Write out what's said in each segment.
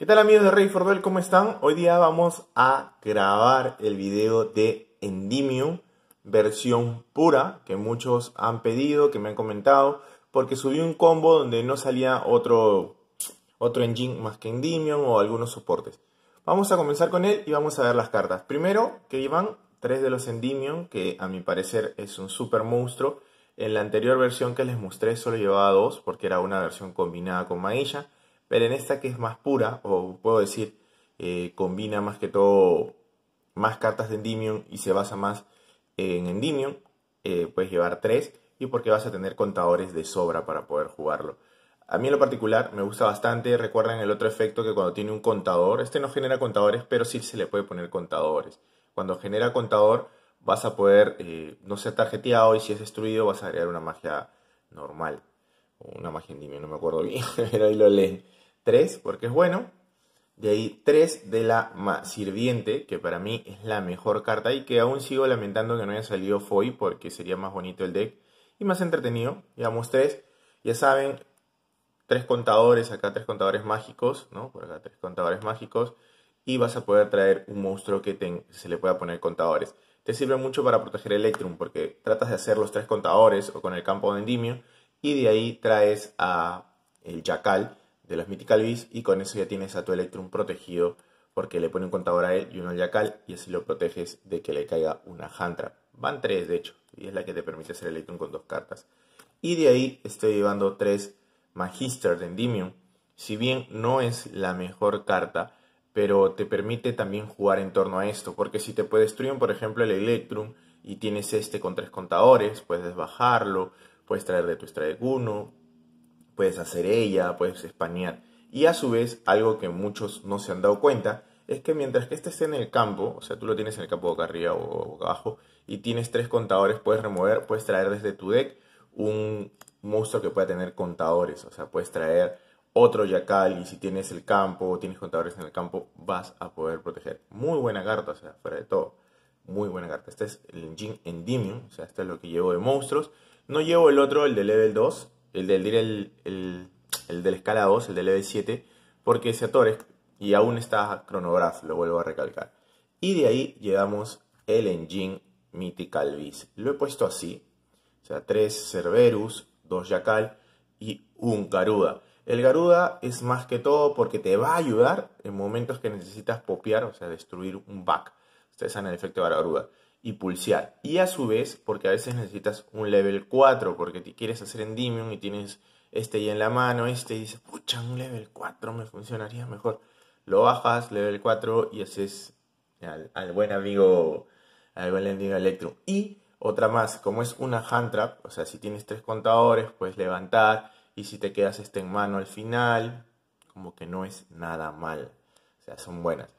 ¿Qué tal amigos de Rey Forbel? ¿Cómo están? Hoy día vamos a grabar el video de Endymion versión pura que muchos han pedido, que me han comentado, porque subí un combo donde no salía otro, otro engine más que Endymion o algunos soportes. Vamos a comenzar con él y vamos a ver las cartas. Primero que llevan tres de los Endymion, que a mi parecer es un super monstruo. En la anterior versión que les mostré solo llevaba dos porque era una versión combinada con Maisha. Pero en esta que es más pura, o puedo decir, eh, combina más que todo más cartas de Endymion y se basa más en Endymion, eh, puedes llevar tres y porque vas a tener contadores de sobra para poder jugarlo. A mí en lo particular me gusta bastante, recuerdan el otro efecto que cuando tiene un contador, este no genera contadores, pero sí se le puede poner contadores. Cuando genera contador vas a poder eh, no ser tarjeteado y si es destruido vas a agregar una magia normal. Una magia Endymion, no me acuerdo bien, pero ahí lo leen. 3 porque es bueno. De ahí tres de la sirviente, que para mí es la mejor carta y que aún sigo lamentando que no haya salido Foy porque sería más bonito el deck y más entretenido. Llevamos tres. ya saben, tres contadores, acá tres contadores mágicos, ¿no? Por acá contadores mágicos y vas a poder traer un monstruo que se le pueda poner contadores. Te sirve mucho para proteger Electrum porque tratas de hacer los tres contadores o con el campo de Endimio y de ahí traes a el chacal de los Mythical Beasts y con eso ya tienes a tu Electrum protegido porque le pone un contador a él y un al Yacal y así lo proteges de que le caiga una Hantra. Van tres de hecho y es la que te permite hacer Electrum con dos cartas. Y de ahí estoy llevando tres Magister de Endymion. Si bien no es la mejor carta, pero te permite también jugar en torno a esto, porque si te destruir, por ejemplo, el Electrum y tienes este con tres contadores, puedes bajarlo, puedes traer de tu Strike 1, puedes hacer ella, puedes españar. Y a su vez, algo que muchos no se han dado cuenta, es que mientras que este esté en el campo, o sea, tú lo tienes en el campo boca arriba o boca abajo, y tienes tres contadores, puedes remover, puedes traer desde tu deck un monstruo que pueda tener contadores, o sea, puedes traer otro yacal y si tienes el campo o tienes contadores en el campo, vas a poder proteger. Muy buena carta, o sea, fuera de todo. Muy buena carta. Este es el Jin Endymion, o sea, este es lo que llevo de monstruos. No llevo el otro, el de level 2, el del, el, el, de la escala 2, el del EV7, porque se es y aún está Chronograph, lo vuelvo a recalcar. Y de ahí llegamos el engine Mythical Beast. Lo he puesto así, o sea, 3 Cerberus, 2 Yakal y un Garuda. El Garuda es más que todo porque te va a ayudar en momentos que necesitas popear, o sea, destruir un back. Ustedes saben el efecto de Garuda y pulsear. Y a su vez, porque a veces necesitas un level 4, porque te quieres hacer Endymion y tienes este ya en la mano, este, y dices, pucha, un level 4 me funcionaría mejor. Lo bajas, level 4, y haces al, buen amigo, al buen amigo Electro Y otra más, como es una hand trap, o sea, si tienes tres contadores, puedes levantar, y si te quedas este en mano al final, como que no es nada mal. O sea, son buenas.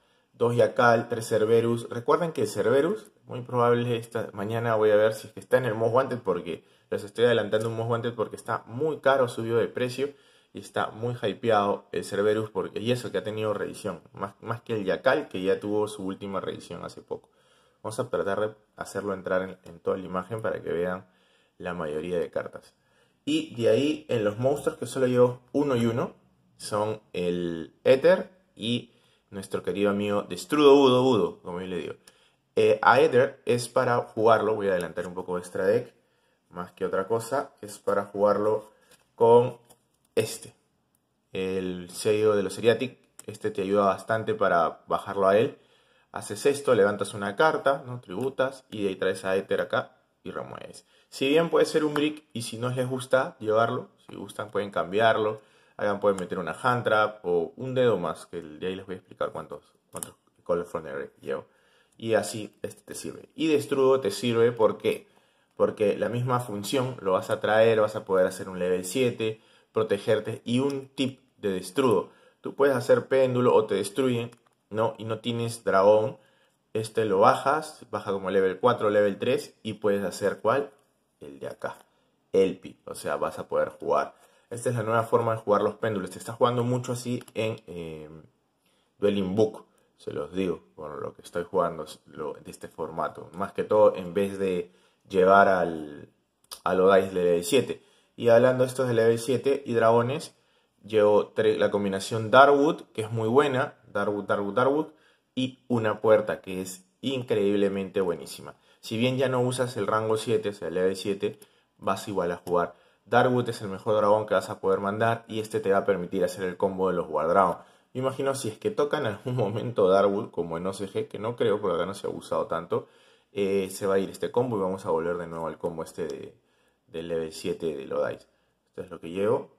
2 Yacal, 3 Cerberus. Recuerden que Cerberus, muy probable esta mañana voy a ver si es que está en el Most Wanted porque los estoy adelantando un Most Wanted porque está muy caro, subió de precio y está muy hypeado el Cerberus porque, y eso que ha tenido revisión, más, más que el Yacal que ya tuvo su última revisión hace poco. Vamos a tratar de hacerlo entrar en, toda la imagen para que vean la mayoría de cartas. Y de ahí en los monstruos que solo llevo uno y uno son el Ether y nuestro querido amigo Destrudo Udo Udo, como yo le digo. Eh, Aether es para jugarlo, voy a adelantar un poco extra deck, más que otra cosa, es para jugarlo con este, el sello de los Seriatic. Este te ayuda bastante para bajarlo a él. Haces esto, levantas una carta, ¿no? tributas y de ahí traes a Aether acá y remueves. Si bien puede ser un brick y si no les gusta llevarlo, si gustan pueden cambiarlo Hagan pueden meter una hand trap o un dedo más, que de ahí les voy a explicar cuántos, cuántos color grave llevo. Y así este te sirve. Y destrudo te sirve porque porque la misma función lo vas a traer, vas a poder hacer un level 7, protegerte y un tip de destrudo. Tú puedes hacer péndulo o te destruyen, ¿no? Y no tienes dragón. Este lo bajas, baja como level 4, level 3 y puedes hacer cuál? El de acá, el pi. O sea, vas a poder jugar. Esta es la nueva forma de jugar los péndulos. te está jugando mucho así en eh, Dueling Book, se los digo, por lo que estoy jugando de este formato. Más que todo, en vez de llevar al, al Dice de level 7. Y hablando de estos de level 7 y dragones, llevo la combinación Darwood, que es muy buena, Darwood, Darwood, Darwood, y una puerta que es increíblemente buenísima. Si bien ya no usas el rango 7, o sea, el level 7, vas igual a jugar Darwood es el mejor dragón que vas a poder mandar y este te va a permitir hacer el combo de los War Me imagino si es que toca en algún momento Darwood, como en OCG, que no creo, porque acá no se ha usado tanto, eh, se va a ir este combo y vamos a volver de nuevo al combo este de, del level 7 de Lodice. Esto es lo que llevo.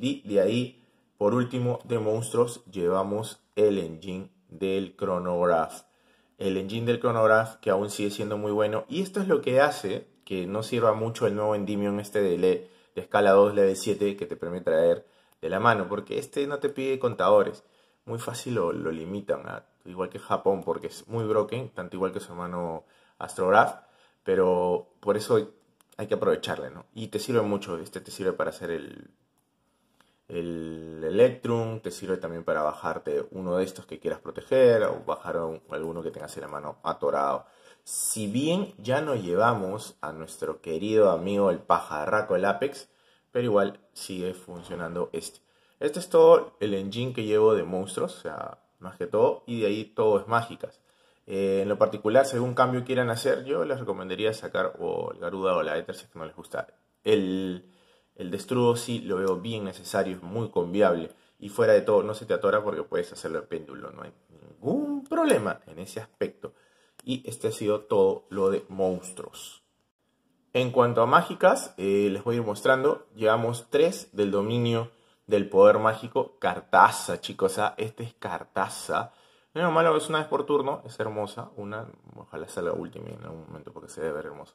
Y de ahí, por último, de monstruos, llevamos el engine del Chronograph. El engine del Chronograph, que aún sigue siendo muy bueno. Y esto es lo que hace que no sirva mucho el nuevo Endymion este de, e, de escala 2 leve 7 que te permite traer de la mano, porque este no te pide contadores. Muy fácil lo, limitan, a, igual que Japón, porque es muy broken, tanto igual que su hermano Astrograph, pero por eso hay que aprovecharle, ¿no? Y te sirve mucho, este te sirve para hacer el, el Electrum, te sirve también para bajarte uno de estos que quieras proteger o bajar alguno que tengas en la mano atorado si bien ya no llevamos a nuestro querido amigo el pajarraco, el Apex, pero igual sigue funcionando este. Este es todo el engine que llevo de monstruos, o sea, más que todo, y de ahí todo es mágicas. Eh, en lo particular, según cambio quieran hacer, yo les recomendaría sacar o el Garuda o la Ether si es que no les gusta. El, el sí lo veo bien necesario, es muy conviable. Y fuera de todo, no se te atora porque puedes hacerlo de péndulo, no hay ningún problema en ese aspecto. Y este ha sido todo lo de monstruos. En cuanto a mágicas, eh, les voy a ir mostrando. Llevamos tres del dominio del poder mágico. Cartaza, chicos. Ah, este es Cartaza. Menos malo es una vez por turno. Es hermosa. Una, ojalá sea la última en algún momento porque se debe ver hermosa.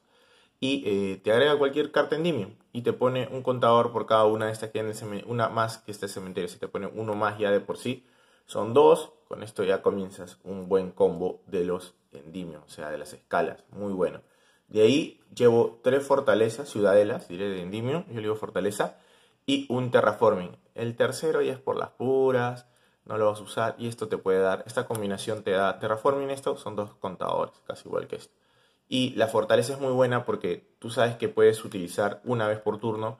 Y eh, te agrega cualquier carta en y te pone un contador por cada una de estas que en el una más que este cementerio. Si te pone uno más ya de por sí, son dos. Con esto ya comienzas un buen combo de los endimios, o sea, de las escalas. Muy bueno. De ahí llevo tres fortalezas, ciudadelas, diré de endimio, yo le digo fortaleza, y un terraforming. El tercero ya es por las puras, no lo vas a usar y esto te puede dar, esta combinación te da terraforming, esto son dos contadores, casi igual que esto. Y la fortaleza es muy buena porque tú sabes que puedes utilizar una vez por turno,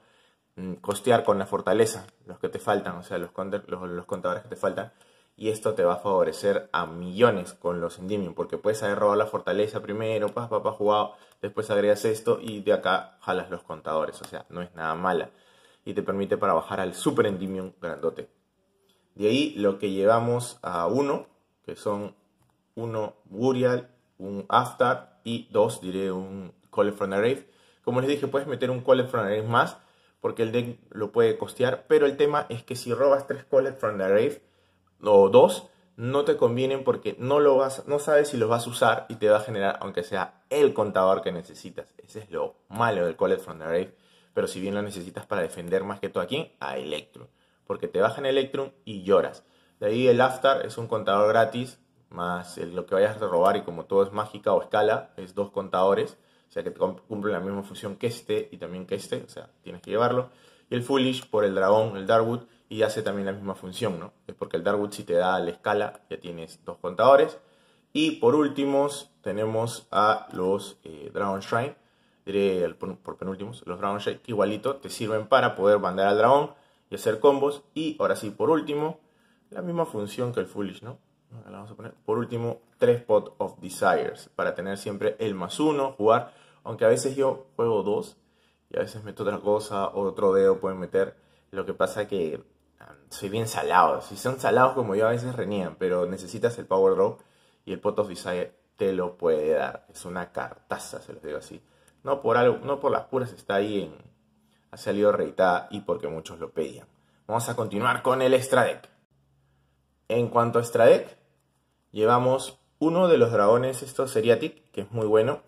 mm, costear con la fortaleza, los que te faltan, o sea, los, los, los contadores que te faltan, y esto te va a favorecer a millones con los Endymion, porque puedes haber robado la fortaleza primero, pues papá, jugado, después agregas esto y de acá jalas los contadores, o sea, no es nada mala. Y te permite para bajar al Super Endymion grandote. De ahí lo que llevamos a uno, que son uno Burial, un Aftar y dos, diré, un Call from the Como les dije, puedes meter un Call from the más, porque el deck lo puede costear, pero el tema es que si robas tres Call from the o dos, no te convienen porque no, lo vas, no sabes si los vas a usar y te va a generar, aunque sea el contador que necesitas. Ese es lo malo del Collect from the Grave, pero si bien lo necesitas para defender más que todo aquí, a Electrum, porque te bajan Electrum y lloras. De ahí el Aftar es un contador gratis, más lo que vayas a robar y como todo es mágica o escala, es dos contadores, o sea que cumple la misma función que este y también que este, o sea, tienes que llevarlo. Y el Foolish por el dragón, el Darwood, y hace también la misma función, ¿no? Es porque el Darkwood si te da la escala, ya tienes dos contadores. Y por último tenemos a los eh, Dragon Shrine, diré por penúltimos, los Dragon Shrine, que igualito te sirven para poder mandar al dragón y hacer combos. Y ahora sí, por último, la misma función que el Foolish, ¿no? La vamos a poner. Por último, tres Pot of Desires, para tener siempre el más uno, jugar. Aunque a veces yo juego dos, y a veces meto otra cosa, otro dedo pueden meter. Lo que pasa que soy bien salado. Si son salados como yo, a veces renían, pero necesitas el Power Draw y el Potos Desire te lo puede dar. Es una cartaza, se los digo así. No por, algo, no por las puras está ahí Ha salido reitada y porque muchos lo pedían. Vamos a continuar con el extra deck. En cuanto a extra deck, llevamos uno de los dragones, esto Seriatic, que es muy bueno.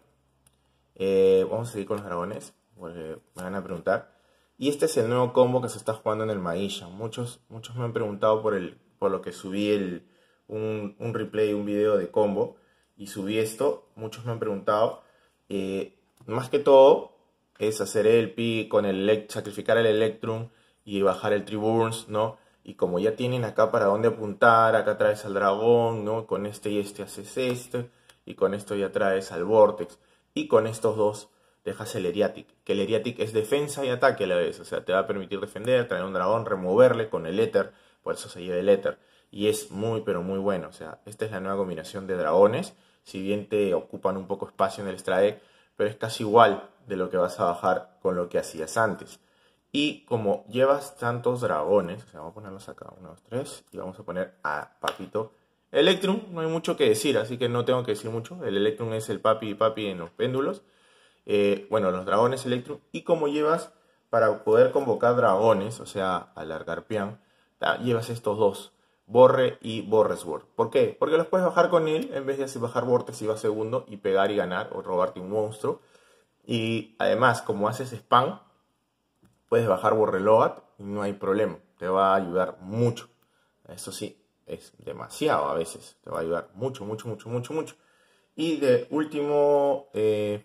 Eh, vamos a seguir con los dragones, porque me van a preguntar. Y este es el nuevo combo que se está jugando en el Maisha. Muchos, muchos me han preguntado por, el, por lo que subí un, replay, un video de combo. Y subí esto. Muchos me han preguntado. Eh, más que todo es hacer el pi con el sacrificar el Electrum y bajar el Triburns, ¿no? Y como ya tienen acá para dónde apuntar, acá traes al dragón, ¿no? Con este y este haces este. Y con esto ya traes al Vortex. Y con estos dos dejas el Eriatic, que el Eriatic es defensa y ataque a la vez, o sea, te va a permitir defender, traer un dragón, removerle con el Éter, por eso se lleva el Éter, y es muy pero muy bueno, o sea, esta es la nueva combinación de dragones, si bien te ocupan un poco espacio en el extra pero es casi igual de lo que vas a bajar con lo que hacías antes. Y como llevas tantos dragones, vamos a ponerlos acá, uno, dos, tres, y vamos a poner a Papito Electrum, no hay mucho que decir, así que no tengo que decir mucho. El Electrum es el papi y papi en los péndulos. Eh, bueno, los dragones Electrum, y como llevas para poder convocar dragones, o sea, alargar Pian llevas estos dos, Borre y Borresword. ¿Por qué? Porque los puedes bajar con él en vez de así bajar Vortex y va segundo y pegar y ganar o robarte un monstruo. Y además, como haces spam, puedes bajar Borreloat y no hay problema. Te va a ayudar mucho. Eso sí, es demasiado a veces. Te va a ayudar mucho, mucho, mucho, mucho, mucho. Y de último, eh,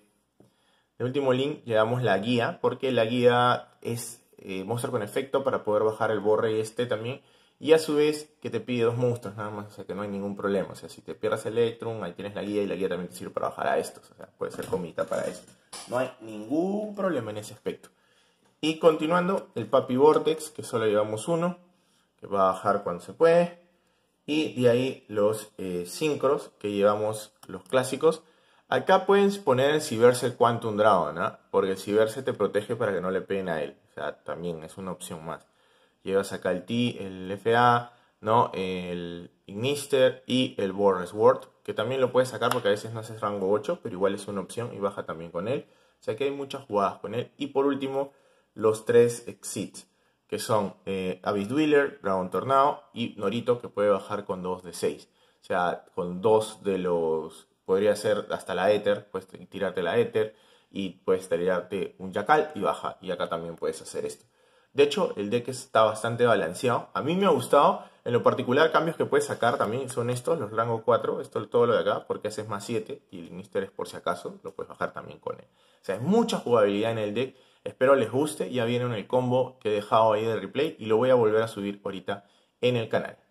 el último link llevamos la guía, porque la guía es eh, con efecto para poder bajar el borre y este también. Y a su vez que te pide dos monstruos nada más, o sea que no hay ningún problema. O sea, si te pierdas Electrum, ahí tienes la guía y la guía también te sirve para bajar a estos. O sea, puede ser comita para eso. No hay ningún problema en ese aspecto. Y continuando, el Papi Vortex, que solo llevamos uno, que va a bajar cuando se puede. Y de ahí los eh, sincros, que llevamos los clásicos, Acá puedes poner el Ciberse Quantum Dragon, ¿no? ¿ah? porque el Ciberse te protege para que no le peguen a él. O sea, también es una opción más. Llevas acá el T, el FA, ¿no? el Ignister y el Born Sword, que también lo puedes sacar porque a veces no haces rango 8, pero igual es una opción y baja también con él. O sea que hay muchas jugadas con él. Y por último, los tres Exits, que son eh, Abyss Dweller, Dragon Tornado y Norito, que puede bajar con 2 de 6. O sea, con dos de los podría ser hasta la Ether, puedes tirarte la Ether y puedes tirarte un yacal y baja. Y acá también puedes hacer esto. De hecho, el deck está bastante balanceado. A mí me ha gustado. En lo particular, cambios que puedes sacar también son estos, los rango 4. Esto es todo lo de acá, porque haces más 7 y el Mister es por si acaso. Lo puedes bajar también con él. O sea, es mucha jugabilidad en el deck. Espero les guste. Ya vieron el combo que he dejado ahí de replay y lo voy a volver a subir ahorita en el canal.